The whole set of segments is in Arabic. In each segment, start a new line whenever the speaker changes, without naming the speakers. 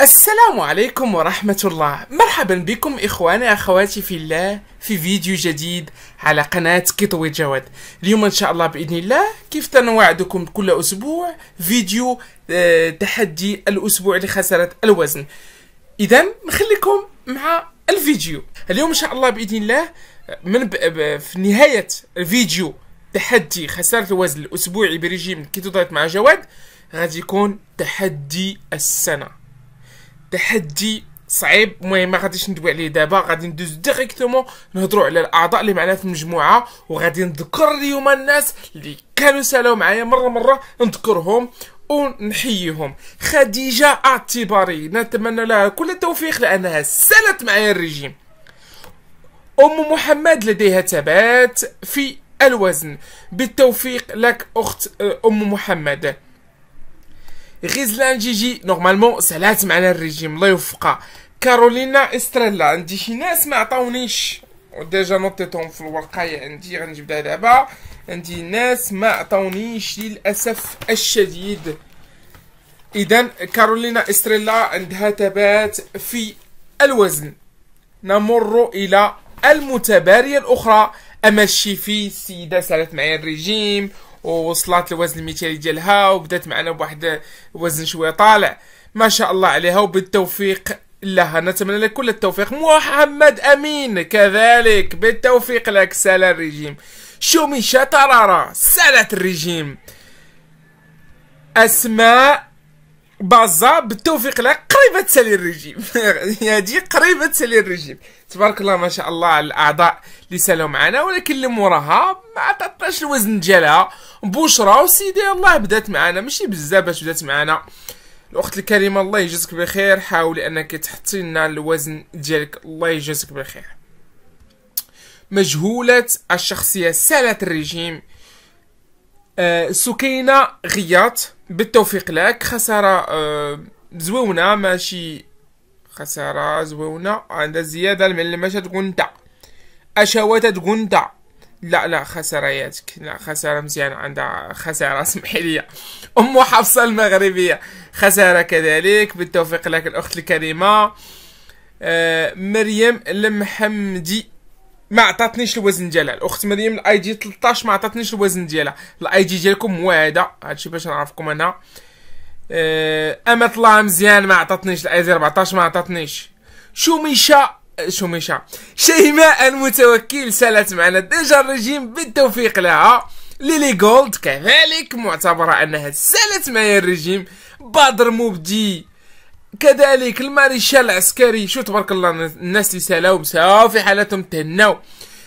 السلام عليكم ورحمة الله مرحبا بكم إخواني أخواتي في الله في فيديو جديد على قناة كيتوي جواد اليوم إن شاء الله بإذن الله كيف تنوعدكم كل أسبوع فيديو آه، تحدي الأسبوع لخسارة الوزن إذا نخليكم مع الفيديو اليوم إن شاء الله بإذن الله من ب... ب... في نهاية الفيديو تحدي خسارة الوزن الأسبوعي برجيم كيتو دايت مع جواد غادي يكون تحدي السنة تحدي صعيب المهم ما غاديش ندوي عليه دابا غادي ندوز ديريكتومون نهضروا على الاعضاء اللي معنا في المجموعه وغادي نذكر اليوم الناس اللي كانوا سالاو معايا مره مره نذكرهم ونحييهم خديجه اعتباري نتمنى لها كل التوفيق لانها سالت معايا الرجيم ام محمد لديها ثبات في الوزن بالتوفيق لك اخت ام محمد غيزلان جيجي نورمالمون سالات معنا الريجيم الله يوفقها كارولينا استريلا عندي شي ناس ما عطاونيش ديجا نوتيتهم في الورقاية عندي غنجبدها دابا عندي ناس ما عطاونيش للاسف الشديد اذا كارولينا استريلا عندها ثبات في الوزن نمر الى المتبارية الاخرى اما الشيفي السيدة سالت معايا الريجيم ووصلت لوزن المثالي ديالها وبدات معنا بواحد وزن شويه طالع ما شاء الله عليها وبالتوفيق لها نتمنى لك كل التوفيق محمد امين كذلك بالتوفيق لك سلا الرجيم شوميشا ترارا سالت الرجيم اسماء بازا بالتوفيق لها قريبة تسالي الرجيم هادي قريبة تسالي الرجيم تبارك الله ما شاء الله على الأعضاء اللي سالوا معنا ولكن اللي موراها ما عطاتناش الوزن ديالها بشرى وسيدي الله بدات معنا ماشي بزاف باش بدات معنا الاخت الكريمه الله يجزك بخير حاولي انك تحطي لنا الوزن ديالك الله يجزك بخير مجهولة الشخصية سالت الرجيم أه، سكينه غياط بالتوفيق لك خساره زوونه أه، زويونه ماشي خساره زويونه عندها زياده من ماشي تكون نتا اشوات تكون نتا لا لا خسارياتك لا خسارة مزيانة عندها خسارة اسمحي لي أم حفصة المغربية خسارة كذلك بالتوفيق لك الأخت الكريمة آه مريم المحمدي ما عطاتنيش الوزن ديالها الاخت مريم الاي جي 13 ما عطاتنيش الوزن ديالها الاي جي ديالكم هو هذا هادشي باش نعرفكم انا آه، اما طلع مزيان ما عطاتنيش الاي جي 14 ما عطاتنيش شو ميشا آه، شيماء المتوكل سالت معنا ديجا الرجيم بالتوفيق لها ليلي جولد كذلك معتبرة أنها سالت معايا الرجيم بدر مبدي كذلك الماريشال العسكري شو تبارك الله الناس تسالاو مساو في حالتهم تهناو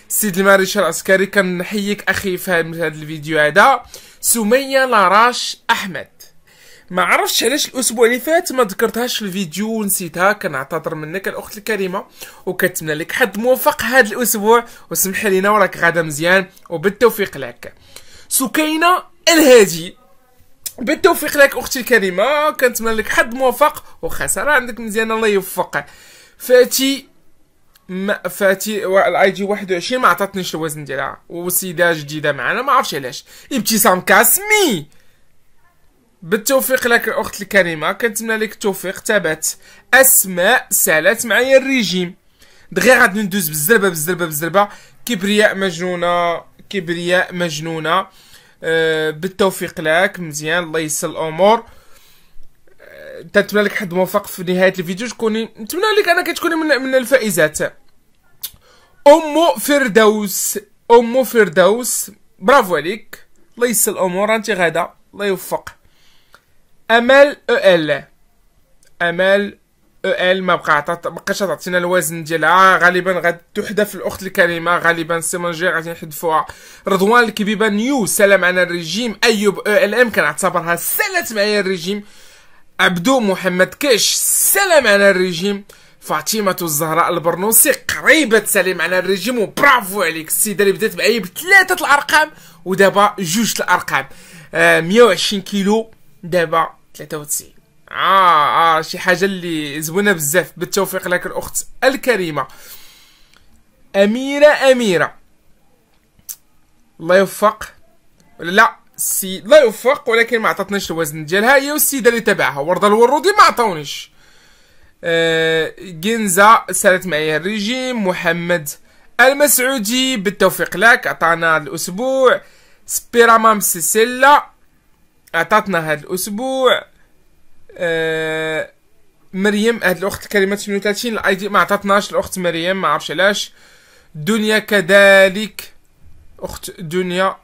سيد الماريشال العسكري كنحييك اخي فهم هذا الفيديو هذا سميه لاراش احمد ما عرفتش علاش الاسبوع اللي فات ما ذكرتهاش في الفيديو ونسيتها كنعتذر منك الاخت الكريمه وكنتمنى لك حظ موفق هذا الاسبوع وسمح لينا وراك غاده مزيان وبالتوفيق لك سكينه الهادي بالتوفيق لك اختي الكريمه كنتمنى لك حد موفق وخساره عندك مزيان الله يوفقك فاتي ما فاتي الاي جي 21 ما عطاتنيش الوزن ديالها وسيده جديده معانا ما عرفتش علاش ابتسام كاسمي بالتوفيق لك الاخت الكريمه كنتمنى لك التوفيق تابعت اسماء سالات معايا الريجيم دغيا غادي ندوز بالزربه بالزربه بالزربه كبرياء مجنونه كبرياء مجنونه آه، بالتوفيق لك مزيان الله يسهل الامور آه، نتمنى لك حد موفق في نهايه الفيديو تكوني نتمنى لك انا كتكوني من, من الفائزات ام فردوس ام فردوس برافو عليك الله يسهل الامور انت غاده الله يوفق امل او ال امل ال ما بقى عطات ما بقاش تعطينا الوزن ديالها آه، غالبا تحذف الاخت الكريمه غالبا سيمونجي غادي نحذفوها رضوان الكبيبه نيو سلام على الرجيم ايوب او ال ام كنعتبرها سالت معايا الرجيم عبدو محمد كاش سلام على الرجيم فاطمة الزهراء البرنوسي قريبة تسلم على الرجيم وبرافو عليك السيدة اللي بدات معايا بثلاثة الأرقام ودابا جوج الأرقام آه 120 كيلو دابا 93 اه اه شي حاجه اللي زوينه بزاف بالتوفيق لك الاخت الكريمه اميره اميره الله يوفق ولا لا سي الله يوفق ولكن ما عطاتنيش الوزن ديالها هي والسيده اللي تبعها ورده الورودي ما عطاونيش أه جنزة سالت معايا الريجيم محمد المسعودي بالتوفيق لك عطانا الاسبوع سبيرامام سيسيلا عطاتنا هذا الاسبوع آه، مريم هاد الاخت كلمه 38 الاي دي ما عطاتناش الاخت مريم ما عرفش علاش دنيا كذلك اخت دنيا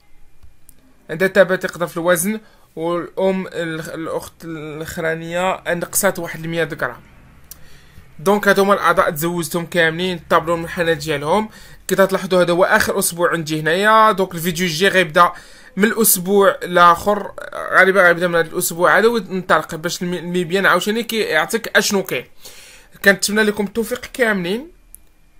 عندها تابع تقدر في الوزن والام الاخت الاخرانيه نقصات واحد 100 غرام دونك هادو هما الاعضاء تزوجتهم كاملين الطابلو المنحنى ديالهم كي تلاحظوا هذا هو اخر اسبوع عندي هنايا دونك الفيديو الجاي غيبدا من الاسبوع الاخر غالبا غيبدا من هذا الاسبوع هذا وننطلق باش الميبيان عاوتاني كيعطيك اشنو كاين كنتمنى لكم التوفيق كاملين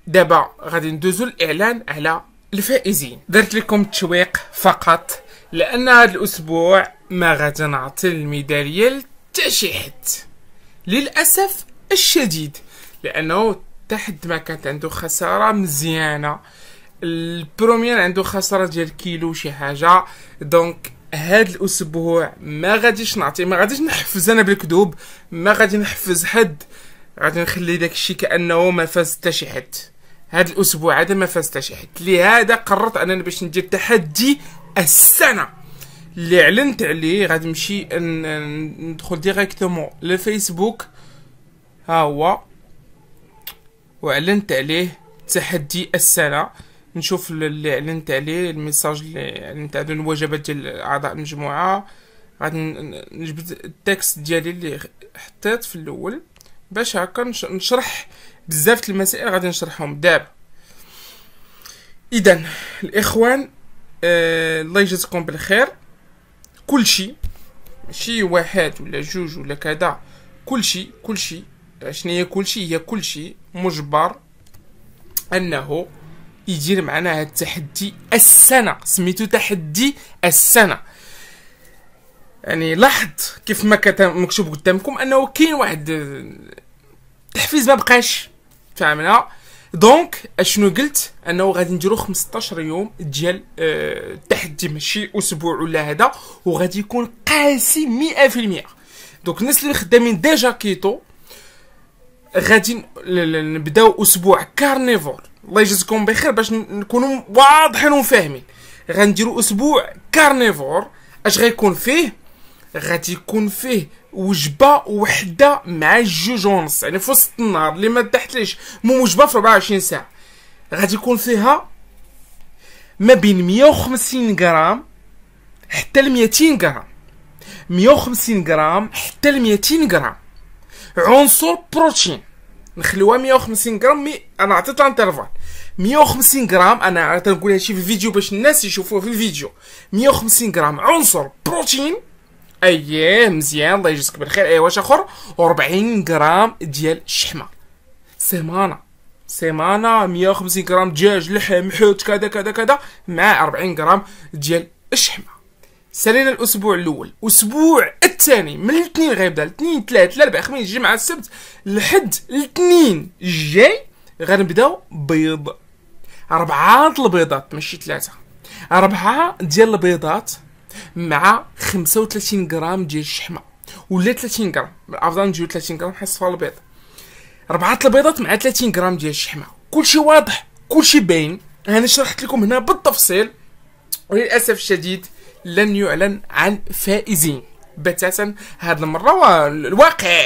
دابا غادي ندوزو الاعلان على الفائزين درت لكم تشويق فقط لان هذا الاسبوع ما غادي نعطي الميداليه لتا شي حد للاسف الشديد لانه تحت ما كانت عنده خساره مزيانه البروميير عنده خساره ديال كيلو شي حاجه دونك هاد الاسبوع ما غاديش نعطي ما غاديش نحفز انا بالكذوب ما غادي نحفز حد غادي نخلي داكشي كانه ما فاز حتى شي حد هاد الاسبوع هذا ما فاز حتى شي حد لهذا قررت انني باش ندير تحدي السنه اللي اعلنت عليه غادي نمشي ندخل ديريكتومون لفيسبوك ها هو وعلنت عليه تحدي السنة نشوف اللي اعلنت عليه الميساج اللي اعلنت عليه الوجبات ديال اعضاء المجموعة غادي نجبد التكست ديالي اللي حطيت في الاول باش هكا نشرح بزاف المسائل غادي نشرحهم دابا اذا الاخوان آه الله يجازيكم بالخير كلشي ماشي واحد ولا جوج ولا كذا كلشي كلشي شنو هي كلشي هي كلشي مجبر انه يدير معنا هذا التحدي السنه سميتو تحدي السنه يعني لاحظ كيف ما مكتوب قدامكم انه كاين واحد التحفيز ما بقاش فهمنا دونك اشنو قلت انه غادي نديرو 15 يوم ديال التحدي اه ماشي اسبوع ولا هذا وغادي يكون قاسي 100% دونك الناس اللي خدامين ديجا كيتو غادي نبداو اسبوع كارنيفور الله يجزكم بخير باش نكونوا واضحين وفاهمين غنديروا اسبوع كارنيفور اش غيكون فيه غادي يكون فيه وجبه وحده مع جوج ونص يعني في وسط النهار اللي ما تحتليش مو وجبه في 24 ساعه غادي يكون فيها ما بين 150 غرام حتى ل 200 غرام 150 غرام حتى ل 200 غرام عنصر بروتين نخليوها 150 غرام مي انا عطيت لانترفال 150 غرام انا تنقول هادشي في الفيديو باش الناس يشوفوه في الفيديو 150 غرام عنصر بروتين اييه مزيان الله يجزيك بالخير اي واش اخر 40 غرام ديال الشحمه سيمانه سيمانه 150 غرام دجاج لحم حوت كذا كذا كذا مع 40 غرام ديال الشحمه سالينا الاسبوع الاول اسبوع الثاني من الاثنين غيبدا الاثنين ثلاث الاربع خميس الجمعه السبت لحد الاثنين الجاي غنبداو بيض أربعة البيضات ماشي ثلاثة أربعة ديال البيضات مع 35 غرام ديال الشحمة ولا 30 غرام الافضل نجيو 30 غرام حيت صفا البيض أربعة البيضات مع 30 غرام ديال الشحمة كلشي واضح كلشي باين انا شرحت لكم هنا بالتفصيل وللاسف الشديد لن يعلن عن فائزين بتاتا هاد المره والواقع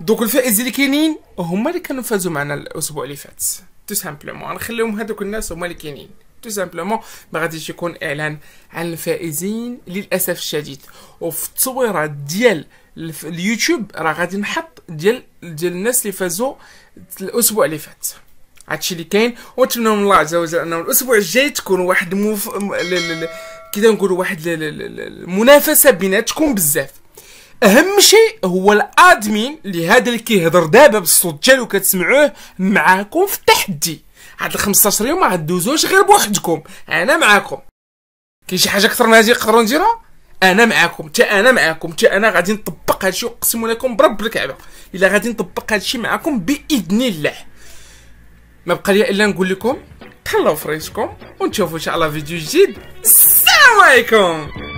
دوك الفائز اللي كاينين هما اللي كانوا فازوا معنا الاسبوع اللي فات تو سامبلومون نخليهم هذوك الناس هما اللي كاينين تو سامبلومون ما غاديش يكون اعلان عن الفائزين للاسف الشديد وفي التصويره ديال اليوتيوب راه غادي نحط ديال ديال الناس اللي فازوا الاسبوع اللي فات هادشي اللي كاين ونتمنى من الله عز وجل انه الاسبوع الجاي تكون واحد موف كده نقولوا واحد المنافسه بيناتكم بزاف اهم شيء هو الادمين اللي هذا اللي كيهضر دابا بالصوت ديالو كتسمعوه معاكم في التحدي هاد ال 15 يوم ما غدوزوش غير بوحدكم انا معاكم كاين شي حاجه اكثر من هذه نقدروا نديرها انا معاكم حتى انا معاكم حتى انا غادي نطبق هادشي اقسم لكم برب الكعبه الا غادي نطبق هادشي معاكم باذن الله ما بقى لي الا نقول لكم خلوا فريشكم ونشوفوا ان شاء الله فيديو جديد السلام عليكم